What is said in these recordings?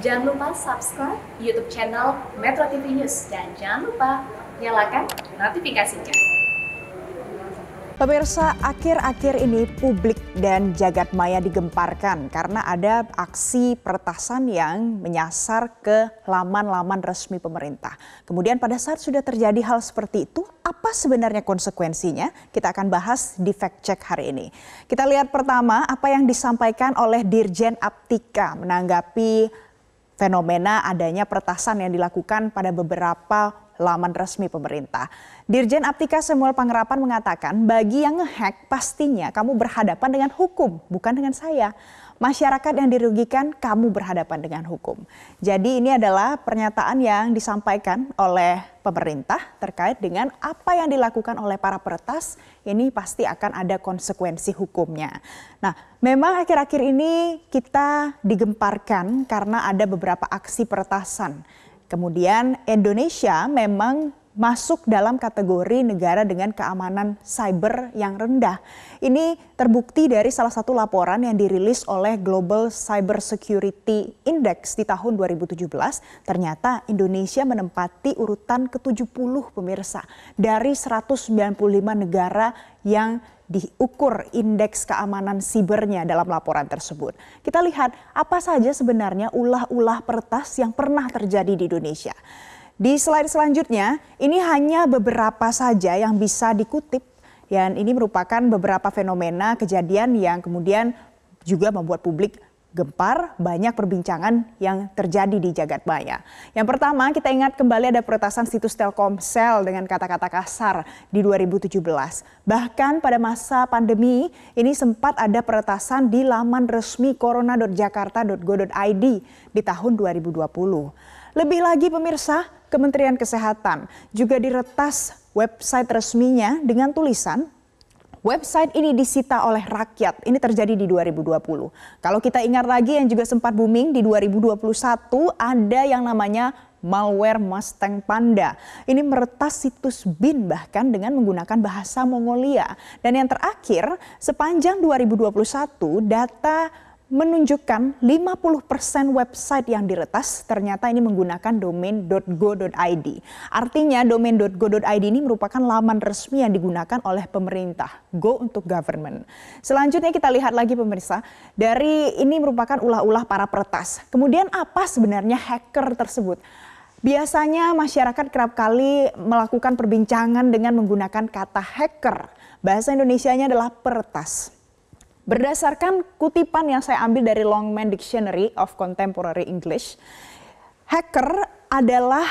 Jangan lupa subscribe YouTube channel Metro TV News dan jangan lupa nyalakan notifikasinya. Pemirsa, akhir-akhir ini publik dan jagat maya digemparkan karena ada aksi pertasan yang menyasar ke laman-laman resmi pemerintah. Kemudian pada saat sudah terjadi hal seperti itu, apa sebenarnya konsekuensinya? Kita akan bahas di Fact Check hari ini. Kita lihat pertama apa yang disampaikan oleh Dirjen Aptika menanggapi fenomena adanya pertasan yang dilakukan pada beberapa laman resmi pemerintah. Dirjen Aptika Samuel Pangerapan mengatakan, bagi yang ngehack pastinya kamu berhadapan dengan hukum, bukan dengan saya masyarakat yang dirugikan kamu berhadapan dengan hukum. Jadi ini adalah pernyataan yang disampaikan oleh pemerintah terkait dengan apa yang dilakukan oleh para peretas, ini pasti akan ada konsekuensi hukumnya. Nah, memang akhir-akhir ini kita digemparkan karena ada beberapa aksi peretasan. Kemudian Indonesia memang masuk dalam kategori negara dengan keamanan cyber yang rendah. Ini terbukti dari salah satu laporan yang dirilis oleh Global Cyber Security Index di tahun 2017. Ternyata Indonesia menempati urutan ke-70 pemirsa dari 195 negara yang diukur indeks keamanan sibernya dalam laporan tersebut. Kita lihat apa saja sebenarnya ulah-ulah pertas yang pernah terjadi di Indonesia. Di slide selanjutnya, ini hanya beberapa saja yang bisa dikutip dan ini merupakan beberapa fenomena kejadian yang kemudian juga membuat publik gempar, banyak perbincangan yang terjadi di jagat maya. Yang pertama, kita ingat kembali ada peretasan situs Telkomsel dengan kata-kata kasar di 2017. Bahkan pada masa pandemi, ini sempat ada peretasan di laman resmi corona.jakarta.go.id di tahun 2020. Lebih lagi pemirsa, Kementerian Kesehatan juga diretas website resminya dengan tulisan Website ini disita oleh rakyat. Ini terjadi di 2020. Kalau kita ingat lagi yang juga sempat booming di 2021 ada yang namanya malware Mustang Panda. Ini meretas situs BIN bahkan dengan menggunakan bahasa Mongolia. Dan yang terakhir, sepanjang 2021 data menunjukkan 50% website yang diretas ternyata ini menggunakan domain .go.id. Artinya domain .go.id ini merupakan laman resmi yang digunakan oleh pemerintah. Go untuk government. Selanjutnya kita lihat lagi pemirsa, dari ini merupakan ulah-ulah para peretas. Kemudian apa sebenarnya hacker tersebut? Biasanya masyarakat kerap kali melakukan perbincangan dengan menggunakan kata hacker. Bahasa Indonesianya adalah peretas. Berdasarkan kutipan yang saya ambil dari Longman Dictionary of Contemporary English, hacker adalah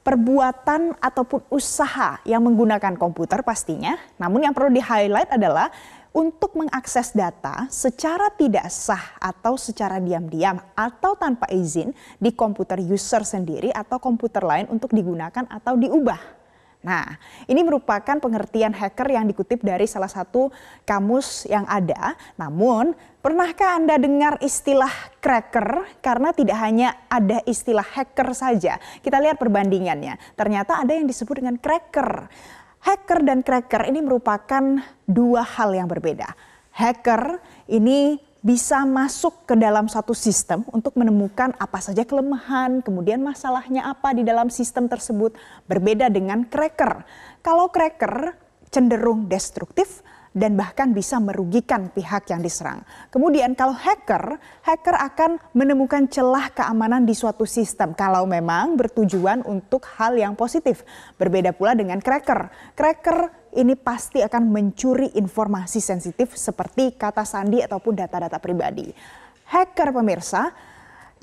perbuatan ataupun usaha yang menggunakan komputer pastinya. Namun yang perlu di-highlight adalah untuk mengakses data secara tidak sah atau secara diam-diam atau tanpa izin di komputer user sendiri atau komputer lain untuk digunakan atau diubah. Nah, ini merupakan pengertian hacker yang dikutip dari salah satu kamus yang ada. Namun, pernahkah Anda dengar istilah cracker? Karena tidak hanya ada istilah hacker saja. Kita lihat perbandingannya. Ternyata ada yang disebut dengan cracker. Hacker dan cracker ini merupakan dua hal yang berbeda. Hacker ini bisa masuk ke dalam satu sistem untuk menemukan apa saja kelemahan, kemudian masalahnya apa di dalam sistem tersebut. Berbeda dengan cracker. Kalau cracker cenderung destruktif, dan bahkan bisa merugikan pihak yang diserang. Kemudian kalau hacker, hacker akan menemukan celah keamanan di suatu sistem kalau memang bertujuan untuk hal yang positif. Berbeda pula dengan cracker. Cracker ini pasti akan mencuri informasi sensitif seperti kata sandi ataupun data-data pribadi. Hacker pemirsa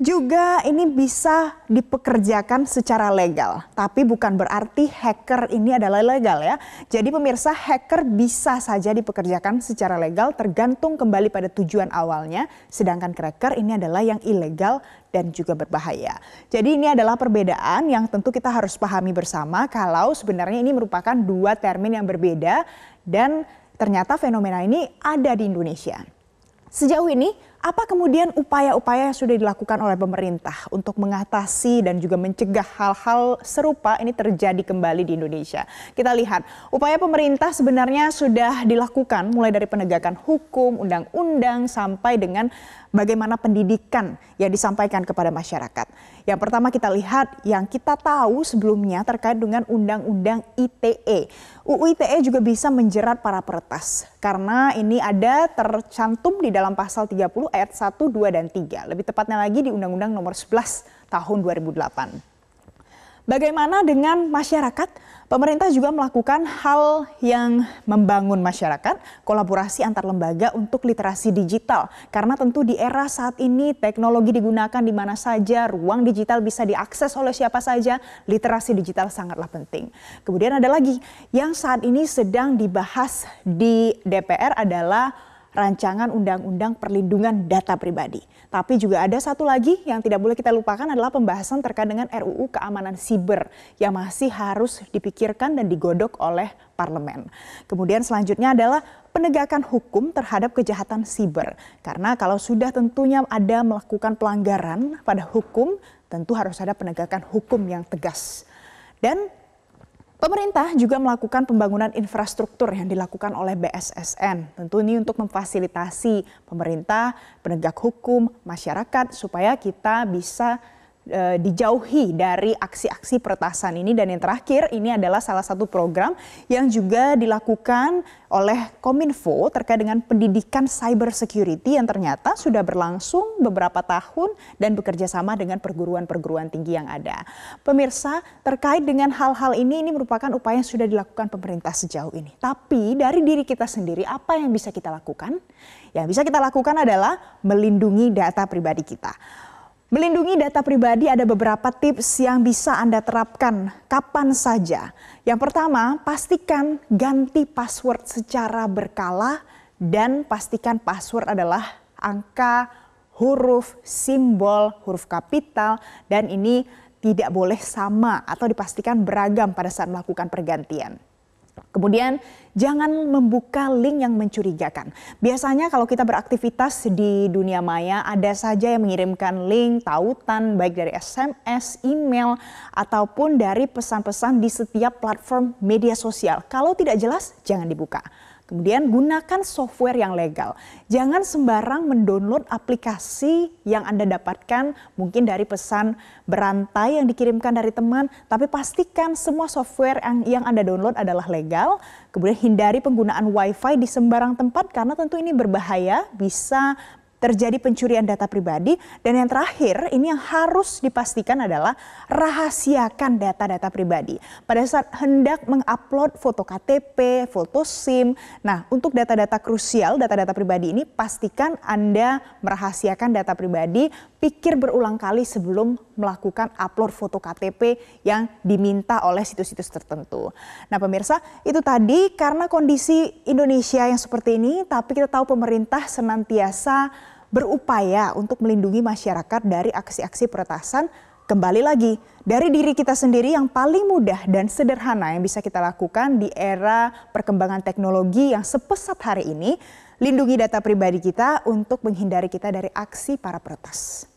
juga ini bisa dipekerjakan secara legal, tapi bukan berarti hacker ini adalah legal ya. Jadi pemirsa, hacker bisa saja dipekerjakan secara legal tergantung kembali pada tujuan awalnya, sedangkan cracker ini adalah yang ilegal dan juga berbahaya. Jadi ini adalah perbedaan yang tentu kita harus pahami bersama kalau sebenarnya ini merupakan dua termin yang berbeda dan ternyata fenomena ini ada di Indonesia. Sejauh ini apa kemudian upaya-upaya yang sudah dilakukan oleh pemerintah untuk mengatasi dan juga mencegah hal-hal serupa ini terjadi kembali di Indonesia? Kita lihat, upaya pemerintah sebenarnya sudah dilakukan mulai dari penegakan hukum, undang-undang sampai dengan bagaimana pendidikan yang disampaikan kepada masyarakat. Yang pertama kita lihat yang kita tahu sebelumnya terkait dengan Undang-Undang ITE. UU ITE juga bisa menjerat para peretas karena ini ada tercantum di dalam pasal 30 ayat 1, 2, dan 3. Lebih tepatnya lagi di Undang-Undang nomor 11 tahun 2008. Bagaimana dengan masyarakat? Pemerintah juga melakukan hal yang membangun masyarakat, kolaborasi antar lembaga untuk literasi digital. Karena tentu di era saat ini teknologi digunakan di mana saja, ruang digital bisa diakses oleh siapa saja, literasi digital sangatlah penting. Kemudian ada lagi yang saat ini sedang dibahas di DPR adalah rancangan undang-undang perlindungan data pribadi. Tapi juga ada satu lagi yang tidak boleh kita lupakan adalah pembahasan terkait dengan RUU keamanan siber yang masih harus dipikirkan dan digodok oleh parlemen. Kemudian selanjutnya adalah penegakan hukum terhadap kejahatan siber. Karena kalau sudah tentunya ada melakukan pelanggaran pada hukum, tentu harus ada penegakan hukum yang tegas. Dan Pemerintah juga melakukan pembangunan infrastruktur yang dilakukan oleh BSSN. Tentu ini untuk memfasilitasi pemerintah, penegak hukum, masyarakat supaya kita bisa Eh, dijauhi dari aksi-aksi peretasan ini dan yang terakhir ini adalah salah satu program yang juga dilakukan oleh Kominfo terkait dengan pendidikan cyber security yang ternyata sudah berlangsung beberapa tahun dan bekerja sama dengan perguruan-perguruan tinggi yang ada. Pemirsa, terkait dengan hal-hal ini ini merupakan upaya yang sudah dilakukan pemerintah sejauh ini. Tapi dari diri kita sendiri apa yang bisa kita lakukan? Yang bisa kita lakukan adalah melindungi data pribadi kita. Melindungi data pribadi ada beberapa tips yang bisa Anda terapkan kapan saja. Yang pertama, pastikan ganti password secara berkala dan pastikan password adalah angka, huruf, simbol, huruf kapital dan ini tidak boleh sama atau dipastikan beragam pada saat melakukan pergantian. Kemudian jangan membuka link yang mencurigakan. Biasanya kalau kita beraktivitas di dunia maya ada saja yang mengirimkan link tautan baik dari SMS, email ataupun dari pesan-pesan di setiap platform media sosial. Kalau tidak jelas jangan dibuka. Kemudian gunakan software yang legal. Jangan sembarang mendownload aplikasi yang Anda dapatkan mungkin dari pesan berantai yang dikirimkan dari teman, tapi pastikan semua software yang, yang Anda download adalah legal. Kemudian hindari penggunaan WiFi di sembarang tempat karena tentu ini berbahaya bisa terjadi pencurian data pribadi. Dan yang terakhir, ini yang harus dipastikan adalah rahasiakan data-data pribadi. Pada saat hendak mengupload foto KTP, foto SIM, nah untuk data-data krusial, data-data pribadi ini pastikan Anda merahasiakan data pribadi, pikir berulang kali sebelum melakukan upload foto KTP yang diminta oleh situs-situs tertentu. Nah pemirsa, itu tadi karena kondisi Indonesia yang seperti ini, tapi kita tahu pemerintah senantiasa berupaya untuk melindungi masyarakat dari aksi-aksi peretasan Kembali lagi, dari diri kita sendiri yang paling mudah dan sederhana yang bisa kita lakukan di era perkembangan teknologi yang sepesat hari ini, lindungi data pribadi kita untuk menghindari kita dari aksi para peretas.